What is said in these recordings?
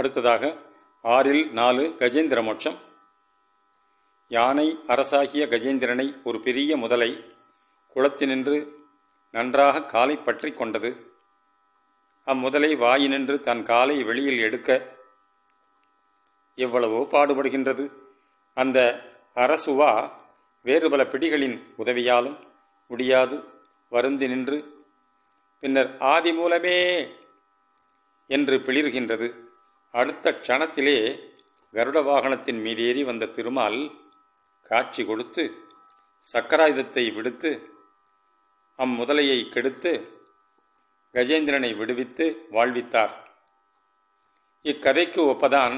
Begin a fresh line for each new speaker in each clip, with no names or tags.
அடுத்ததாக ஆறில் நாலு கஜேந்திர மோட்சம் யானை அரசாகிய கஜேந்திரனை ஒரு பெரிய முதலை குளத்தினின்று நன்றாக காலை பற்றி கொண்டது அம்முதலை வாயினின்று தன் காலை வெளியில் எடுக்க எவ்வளவோ பாடுபடுகின்றது அந்த அரசுவா வேறு பல பிடிகளின் உதவியாலும் முடியாது வருந்தி நின்று பின்னர் ஆதி மூலமே என்று பிளிர்கின்றது அடுத்த க்ஷணத்திலே கருட வாகனத்தின் மீதேறி வந்த திருமால் காட்சி கொடுத்து சக்கராயுதத்தை விடுத்து அம்முதலையை கெடுத்து கஜேந்திரனை விடுவித்து வாழ்வித்தார் இக்கதைக்கு ஒப்பதான்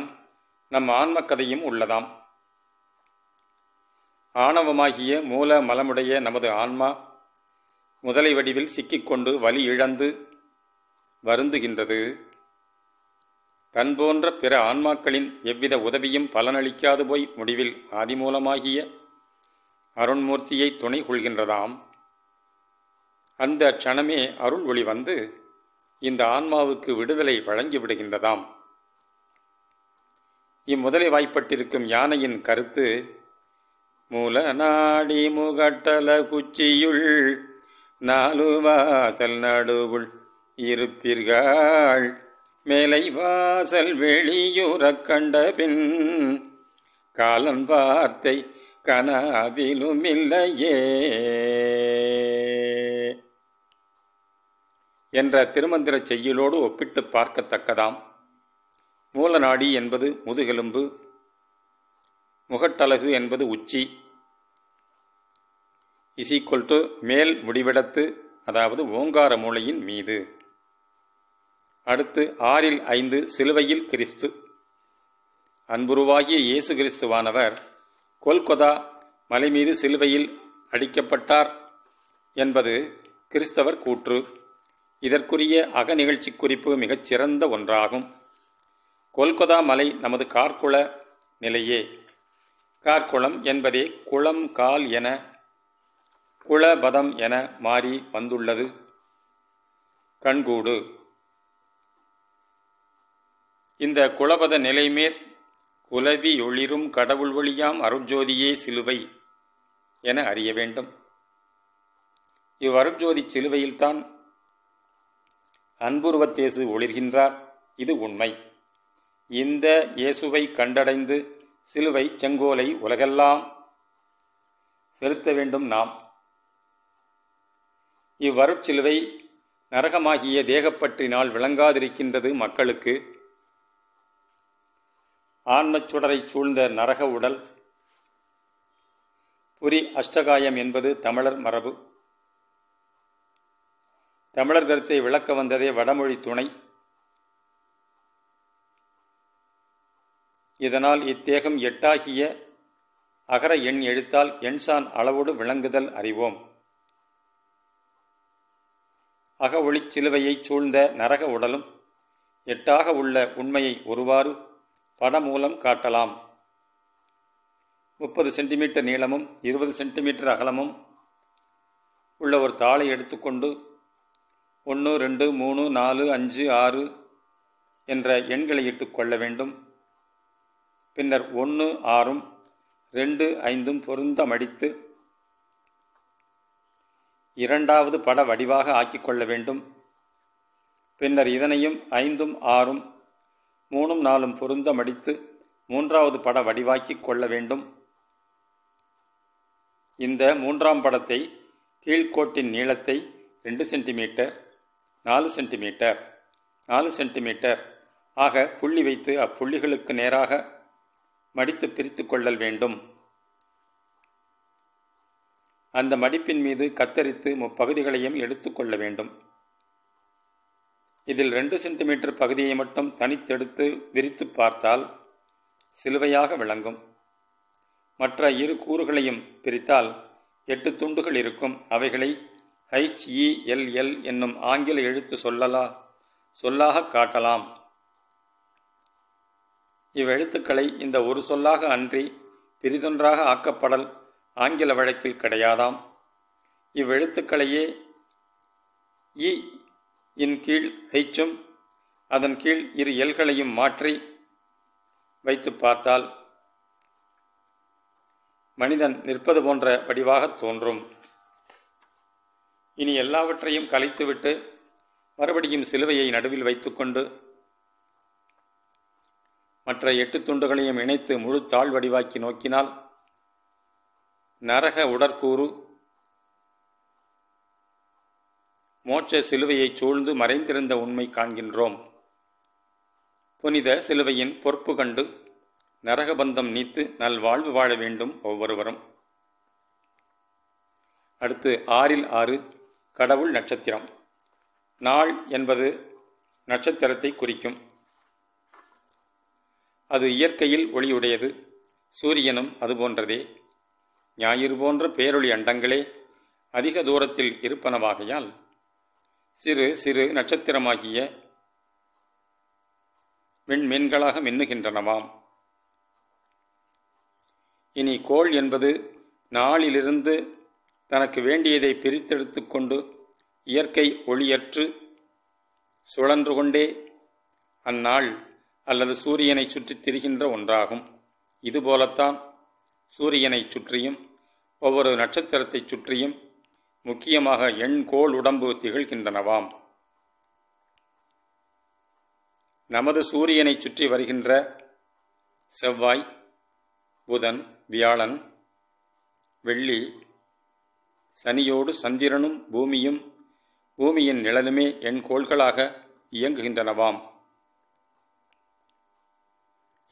நம் ஆன்மக்கதையும் உள்ளதாம் ஆணவமாகிய மூல மலமுடைய நமது ஆன்மா முதலை வடிவில் சிக்கிக்கொண்டு வலி இழந்து வருந்துகின்றது தன் போன்ற பிற ஆன்மாக்களின் எவ்வித உதவியும் பலனளிக்காது போய் முடிவில் ஆதிமூலமாகிய அருண்மூர்த்தியை துணை கொள்கின்றதாம் அந்த க்ஷணமே அருள் ஒளி வந்து இந்த ஆன்மாவுக்கு விடுதலை வழங்கிவிடுகின்றதாம் இம்முதலை வாய்ப்பட்டிருக்கும் யானையின் கருத்து மூல நாடி முகட்டல குச்சியுள் நாலு வாசல் நடுவுள் இருப்பீர்கள் மேலை வாசல் கண்ட பின் காலன் வார்த்தை கனாவிலும் இல்லையே என்ற திருமந்திர செய்யுளோடு ஒப்பிட்டு பார்க்கத்தக்கதாம் மூலநாடி என்பது முதுகெலும்பு முகட்டழகு என்பது உச்சி இசிக்கொல்ட்டு மேல் முடிவெடுத்து அதாவது ஓங்கார மூளையின் மீது அடுத்து ஆறில் ஐந்து சிலுவையில் கிறிஸ்து அன்புருவாகிய இயேசு கிறிஸ்துவானவர் கொல்கொதா மலை மீது சிலுவையில் அடிக்கப்பட்டார் என்பது கிறிஸ்தவர் கூற்று இதற்குரிய அக நிகழ்ச்சி குறிப்பு மிகச்சிறந்த ஒன்றாகும் கொல்கொதா மலை நமது கார்குள நிலையே கார்குளம் என்பதே குளம் கால் என குளபதம் என மாறி வந்துள்ளது கண்கூடு இந்த குலபத நிலைமேர் குலவி ஒளிரும் கடவுள் வழியாம் அருட்ஜோதியே சிலுவை என அறிய வேண்டும் இவ் அருட்ஜோதி சிலுவையில்தான் அன்புருவத்தேசு ஒளிர்கின்றார் இது உண்மை இந்த இயேசுவை கண்டடைந்து சிலுவை செங்கோலை உலகெல்லாம் செலுத்த வேண்டும் நாம் இவ்வருட்சிலுவை நரகமாகிய தேகப்பற்றினால் விளங்காதிருக்கின்றது மக்களுக்கு ஆன்மச்சுடரை சூழ்ந்த நரக உடல் புரி அஷ்டகாயம் என்பது தமிழர் மரபு தமிழர் கருத்தை விளக்க வந்ததே வடமொழி துணை இதனால் இத்தேகம் எட்டாகிய அகர எண் எழுத்தால் எண்சான் அளவோடு விளங்குதல் அறிவோம் அக ஒளிச்சிலுவையைச் சூழ்ந்த நரக உடலும் எட்டாக உள்ள உண்மையை ஒருவாறு படம் மூலம் காட்டலாம் முப்பது சென்டிமீட்டர் நீளமும் இருபது சென்டிமீட்டர் அகலமும் உள்ள ஒரு தாளை எடுத்துக்கொண்டு ஒன்று ரெண்டு மூணு நாலு அஞ்சு ஆறு என்ற எண்களை இட்டுக்கொள்ள வேண்டும் பின்னர் ஒன்று ஆறும் ரெண்டு ஐந்தும் பொருந்த மடித்து இரண்டாவது பட வடிவாக ஆக்கிக்கொள்ள வேண்டும் பின்னர் இதனையும் ஐந்தும் ஆறும் மூணும் நாலும் பொருந்த மடித்து மூன்றாவது பட வடிவாக்கிக் கொள்ள வேண்டும் இந்த மூன்றாம் படத்தை கீழ்கோட்டின் நீளத்தை ரெண்டு சென்டிமீட்டர் நாலு சென்டிமீட்டர் நாலு சென்டிமீட்டர் ஆக புள்ளி வைத்து அப்புள்ளிகளுக்கு நேராக மடித்து பிரித்து கொள்ளல் வேண்டும் அந்த மடிப்பின் மீது கத்தரித்து முப்பகுதிகளையும் எடுத்துக்கொள்ள வேண்டும் இதில் ரெண்டு சென்டிமீட்டர் பகுதியை மட்டும் தனித்தெடுத்து விரித்து பார்த்தால் சிலுவையாக விளங்கும் மற்ற இரு கூறுகளையும் பிரித்தால் எட்டு துண்டுகள் இருக்கும் அவைகளை ஹெச்இஎல்எல் e, என்னும் ஆங்கில எழுத்து சொல்லலா சொல்லாக காட்டலாம் இவ்வெழுத்துக்களை இந்த ஒரு சொல்லாக அன்றி பிரிதொன்றாக ஆக்கப்படல் ஆங்கில வழக்கில் கிடையாதாம் இவ்வெழுத்துக்களையே இ e, இன் கீழ் ஹெச்சும் அதன் கீழ் இரு எல்களையும் மாற்றி வைத்து பார்த்தால் மனிதன் நிற்பது போன்ற வடிவாக தோன்றும் இனி எல்லாவற்றையும் கலைத்துவிட்டு மறுபடியும் சிலுவையை நடுவில் வைத்துக்கொண்டு மற்ற எட்டு துண்டுகளையும் இணைத்து முழு தாழ் வடிவாக்கி நோக்கினால் நரக உடற்கூறு மோட்ச சிலுவையைச் சூழ்ந்து மறைந்திருந்த உண்மை காண்கின்றோம் புனித சிலுவையின் பொறுப்பு கண்டு நரகபந்தம் நீத்து நல்வாழ்வு வாழ வேண்டும் ஒவ்வொருவரும் அடுத்து ஆறில் ஆறு கடவுள் நட்சத்திரம் நாள் என்பது நட்சத்திரத்தை குறிக்கும் அது இயற்கையில் ஒளியுடையது சூரியனும் அது போன்றதே ஞாயிறு போன்ற பேரொளி அண்டங்களே அதிக தூரத்தில் இருப்பனவாகையால் சிறு சிறு நட்சத்திரமாகிய விண்மீன்களாக மின்னுகின்றனவாம் இனி கோள் என்பது நாளிலிருந்து தனக்கு வேண்டியதை பிரித்தெடுத்து கொண்டு இயற்கை ஒளியற்று சுழன்று கொண்டே அந்நாள் அல்லது சூரியனை சுற்றித் திரிகின்ற ஒன்றாகும் இதுபோலத்தான் சூரியனை சுற்றியும் ஒவ்வொரு நட்சத்திரத்தைச் சுற்றியும் முக்கியமாக எண் கோள் உடம்பு திகழ்கின்றனவாம் நமது சூரியனை சுற்றி வருகின்ற செவ்வாய் புதன் வியாழன் வெள்ளி சனியோடு சந்திரனும் பூமியும் பூமியின் நிழலுமே கோள்களாக இயங்குகின்றனவாம்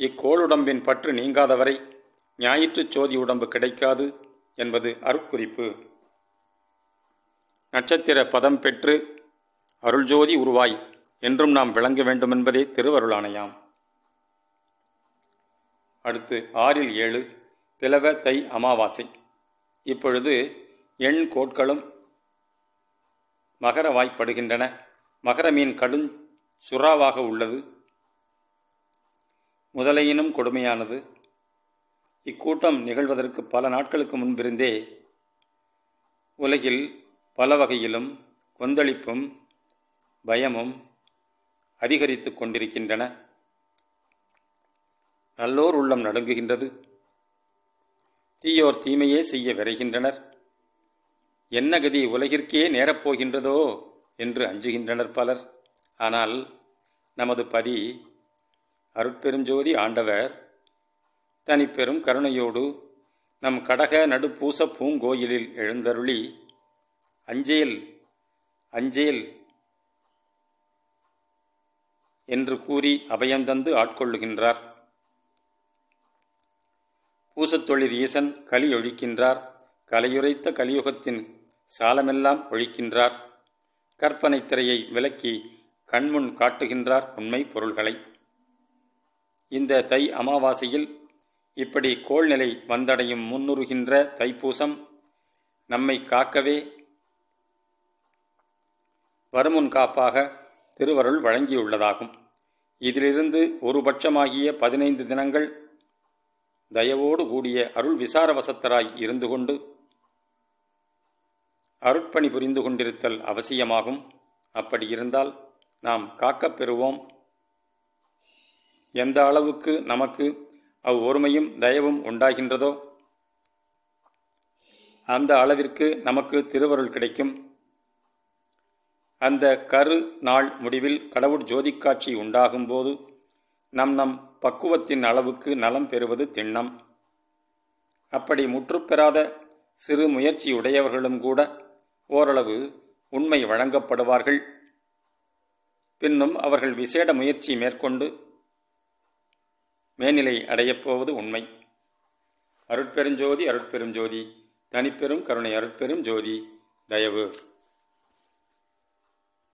இக்கோளுடம்பின் பற்று நீங்காதவரை ஞாயிற்றுச் சோதி உடம்பு கிடைக்காது என்பது அருக்குறிப்பு நட்சத்திர பதம் பெற்று அருள்ஜோதி உருவாய் என்றும் நாம் விளங்க வேண்டுமென்பதே திருவருளானையாம் அடுத்து ஆறில் ஏழு பிளவ தை அமாவாசை இப்பொழுது எண் கோட்களும் மகர வாய்ப்படுகின்றன மகர மீன் கடும் சுறாவாக உள்ளது முதலையினும் கொடுமையானது இக்கூட்டம் நிகழ்வதற்கு பல நாட்களுக்கு முன்பிருந்தே உலகில் பல வகையிலும் கொந்தளிப்பும் பயமும் அதிகரித்து கொண்டிருக்கின்றன நல்லோர் உள்ளம் நடுங்குகின்றது தீயோர் தீமையே செய்ய விரைகின்றனர் என்ன கதி உலகிற்கே நேரப்போகின்றதோ என்று அஞ்சுகின்றனர் பலர் ஆனால் நமது பதி அருட்பெருஞ்சோதி ஆண்டவர் தனிப்பெரும் கருணையோடு நம் கடக நடுப்பூச பூங்கோயிலில் எழுந்தருளி அஞ்சேல் அஞ்சேல் என்று கூறி அபயம் தந்து ஆட்கொள்ளுகின்றார் பூசத்தொழில் ஈசன் கலி ஒழிக்கின்றார் கலையுரைத்த கலியுகத்தின் சாலமெல்லாம் ஒழிக்கின்றார் கற்பனை திரையை விலக்கி கண்முன் காட்டுகின்றார் உண்மை பொருள்களை இந்த தை அமாவாசையில் இப்படி கோள்நிலை வந்தடையும் முன்னுறுகின்ற தைப்பூசம் நம்மை காக்கவே வருமுன் காப்பாக திருவருள் வழங்கியுள்ளதாகும் இதிலிருந்து ஒரு பட்சமாகிய பதினைந்து தினங்கள் தயவோடு கூடிய அருள் விசாரவசத்தராய் இருந்து கொண்டு அருட்பணி புரிந்து கொண்டிருத்தல் அவசியமாகும் அப்படி இருந்தால் நாம் காக்கப் பெறுவோம் எந்த அளவுக்கு நமக்கு அவ் ஒருமையும் தயவும் உண்டாகின்றதோ அந்த அளவிற்கு நமக்கு திருவருள் கிடைக்கும் அந்த கரு நாள் முடிவில் கடவுள் ஜோதிக்காட்சி உண்டாகும்போது நம் நம் பக்குவத்தின் அளவுக்கு நலம் பெறுவது திண்ணம் அப்படி முற்றுப்பெறாத சிறு முயற்சி உடையவர்களும் கூட ஓரளவு உண்மை வழங்கப்படுவார்கள் பின்னும் அவர்கள் விசேட முயற்சி மேற்கொண்டு மேநிலை அடையப் போவது உண்மை அருட்பெருஞ்சோதி அருட்பெருஞ்சோதி தனிப்பெரும் கருணை அருட்பெரும் ஜோதி தயவு